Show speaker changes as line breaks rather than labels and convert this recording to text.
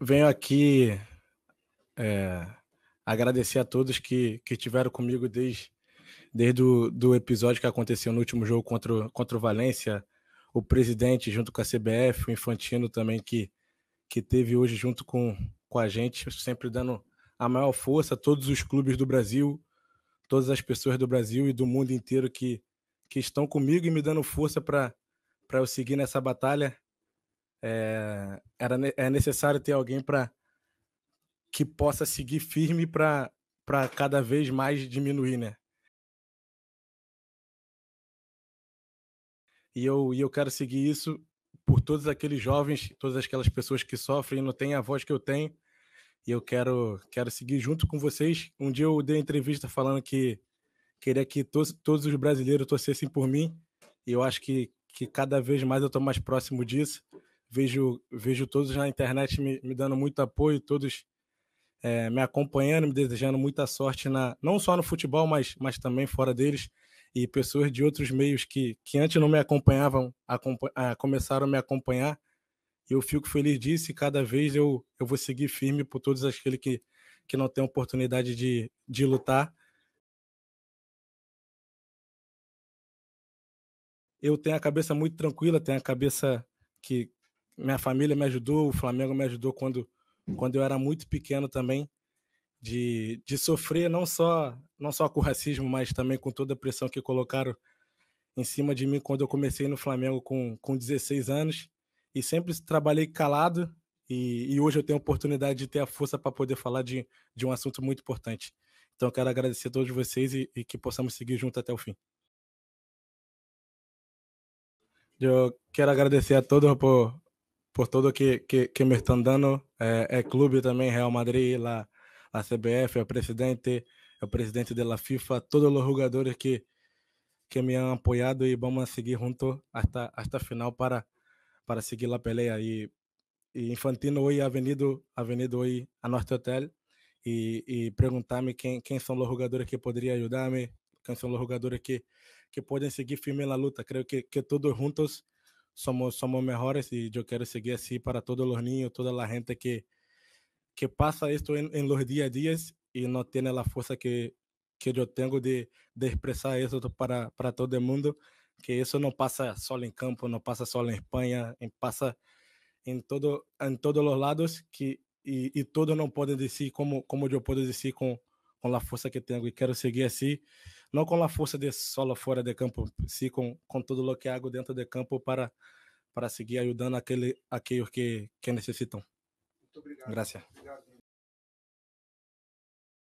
venho aqui é, agradecer a todos que, que tiveram comigo desde, desde o do episódio que aconteceu no último jogo contra, contra o Valência, o presidente junto com a CBF, o Infantino também que, que teve hoje junto com, com a gente, sempre dando a maior força a todos os clubes do Brasil, todas as pessoas do Brasil e do mundo inteiro que, que estão comigo e me dando força para eu seguir nessa batalha é, era, é necessário ter alguém para que possa seguir firme para cada vez mais diminuir, né? E eu, e eu quero seguir isso por todos aqueles jovens, todas aquelas pessoas que sofrem, não têm a voz que eu tenho. E eu quero, quero seguir junto com vocês. Um dia eu dei uma entrevista falando que queria que tos, todos os brasileiros torcessem por mim. E eu acho que, que cada vez mais eu estou mais próximo disso vejo, vejo todos na internet me, me dando muito apoio, todos é, me acompanhando, me desejando muita sorte, na, não só no futebol, mas, mas também fora deles. E pessoas de outros meios que, que antes não me acompanhavam acompan é, começaram a me acompanhar. E eu fico feliz disso e cada vez eu, eu vou seguir firme por todos aqueles que, que não têm oportunidade de, de lutar. Eu tenho a cabeça muito tranquila, tenho a cabeça que, minha família me ajudou, o Flamengo me ajudou quando, quando eu era muito pequeno também, de, de sofrer não só, não só com o racismo, mas também com toda a pressão que colocaram em cima de mim quando eu comecei no Flamengo com, com 16 anos. E sempre trabalhei calado, e, e hoje eu tenho a oportunidade de ter a força para poder falar de, de um assunto muito importante. Então, quero agradecer a todos vocês e, e que possamos seguir junto até o fim. Eu quero agradecer a todos por, por todo que, que, que me estão dando. É, é, clube também, Real Madrid, lá, a CBF, é o presidente, é o presidente da FIFA, todos os jogadores que, que me han apoiado e vamos seguir juntos hasta, a final para, para seguir a peleia E, e Infantino hoje avenido venido, hoje a nosso hotel e, e perguntar-me quem, quem são os jogadores que poderiam ajudar-me, quem são os jogadores que, que podem seguir firme na luta. Creio que, que todos juntos somos, somos mejores y yo quiero seguir así para todos los niños, toda la gente que, que pasa esto en, en los días a días y no tiene la fuerza que, que yo tengo de, de expresar eso para, para todo el mundo, que eso no pasa solo en campo, no pasa solo en España, pasa en, todo, en todos los lados que, y, y todos no pueden decir como, como yo puedo decir con, com a força que tenho e quero seguir assim, não com a força de solo fora de campo, sim com com tudo o que hago dentro de campo para, para seguir ajudando aqueles aqueles que, que necessitam. Muito obrigado. Graças.